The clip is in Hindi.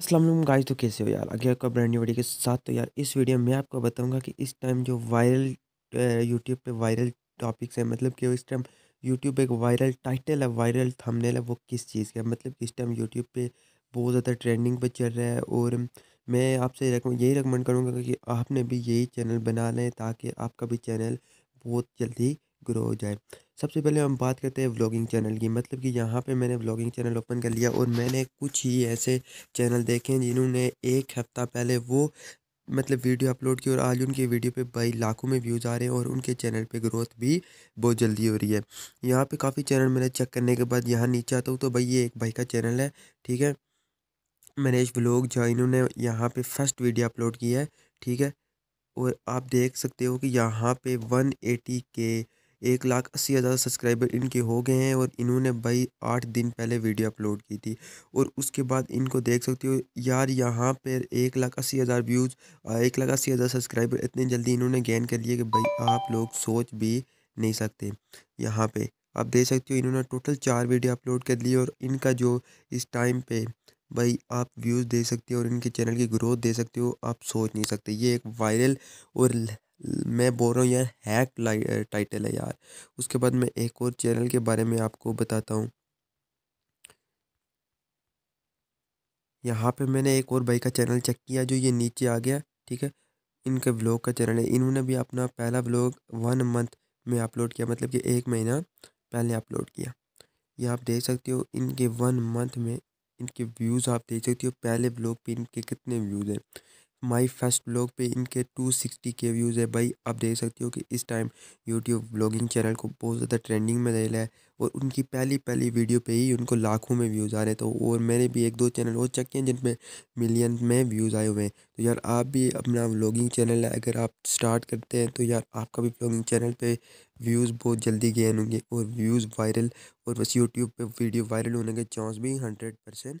असलम गाइस तो कैसे हो यार आगे आपका ब्रांड न्यू वीडियो के साथ तो यार इस वीडियो में आपको बताऊंगा कि इस टाइम जो वायरल यूट्यूब पे वायरल टॉपिक्स हैं मतलब कि इस टाइम यूट्यूब एक वायरल टाइटल है वायरल थंबनेल है वो किस चीज़ का मतलब कि इस टाइम यूट्यूब पे बहुत ज़्यादा ट्रेंडिंग पर चल रहा है और मैं आपसे यही रिकमेंड करूँगा कि आपने भी यही चैनल बना लें ताकि आपका भी चैनल बहुत जल्दी ग्रो हो जाए सबसे पहले हम बात करते हैं व्लॉगिंग चैनल की मतलब कि यहाँ पे मैंने व्लॉगिंग चैनल ओपन कर लिया और मैंने कुछ ही ऐसे चैनल देखे हैं जिन्होंने एक हफ़्ता पहले वो मतलब वीडियो अपलोड की और आज उनकी वीडियो पे भाई लाखों में व्यूज़ आ रहे हैं और उनके चैनल पे ग्रोथ भी बहुत जल्दी हो रही है यहाँ पे काफ़ी चैनल मैंने चेक करने के बाद यहाँ नीचे आता हूँ तो भाई ये एक भाई का चैनल है ठीक है मनीष ब्लॉग जो इन्होंने यहाँ पे फर्स्ट वीडियो अपलोड की है ठीक है और आप देख सकते हो कि यहाँ पे वन एटी के एक लाख अस्सी हज़ार सब्सक्राइबर इनके हो गए हैं और इन्होंने भाई आठ दिन पहले वीडियो अपलोड की थी और उसके बाद इनको देख सकते हो यार यहाँ पर एक लाख अस्सी हज़ार व्यूज़ एक लाख अस्सी हज़ार सब्सक्राइबर इतनी जल्दी इन्होंने गेन कर लिए कि भाई आप लोग सोच भी नहीं सकते यहाँ पर आप देख सकते हो इन्होंने टोटल चार वीडियो अपलोड कर लिए और इनका जो इस टाइम पर भाई आप व्यूज़ दे सकते हो और इनके चैनल की ग्रोथ दे सकते हो आप सोच नहीं सकते ये एक वायरल और मैं बोल रहा हूँ यार हैक टाइटल है यार उसके बाद मैं एक और चैनल के बारे में आपको बताता हूँ यहाँ पे मैंने एक और भाई का चैनल चेक किया जो ये नीचे आ गया ठीक है इनके ब्लॉग का चैनल है इन्होंने भी अपना पहला ब्लॉग वन मंथ में अपलोड किया मतलब कि एक महीना पहले अपलोड किया ये आप देख सकते हो इनके वन मंथ में इनके व्यूज़ आप देख सकते हो पहले ब्लॉग पे इनके कितने व्यूज़ हैं माय फर्स्ट ब्लॉग पे इनके टू सिक्सटी के व्यूज़ है भाई आप देख सकते हो कि इस टाइम यूट्यूब ब्लॉगिंग चैनल को बहुत ज़्यादा ट्रेंडिंग में रहा है और उनकी पहली पहली वीडियो पे ही उनको लाखों में व्यूज़ आ रहे तो और मैंने भी एक दो चैनल और चेक किए जिनमें मिलियन में व्यूज़ आए हुए हैं तो यार आप भी अपना ब्लॉगिंग चैनल है अगर आप स्टार्ट करते हैं तो यार आपका भी ब्लॉगिंग चैनल पर व्यूज़ बहुत जल्दी गेन होंगे और व्यूज़ वायरल और बस यूट्यूब पर वीडियो वायरल होने के चांस भी हंड्रेड परसेंट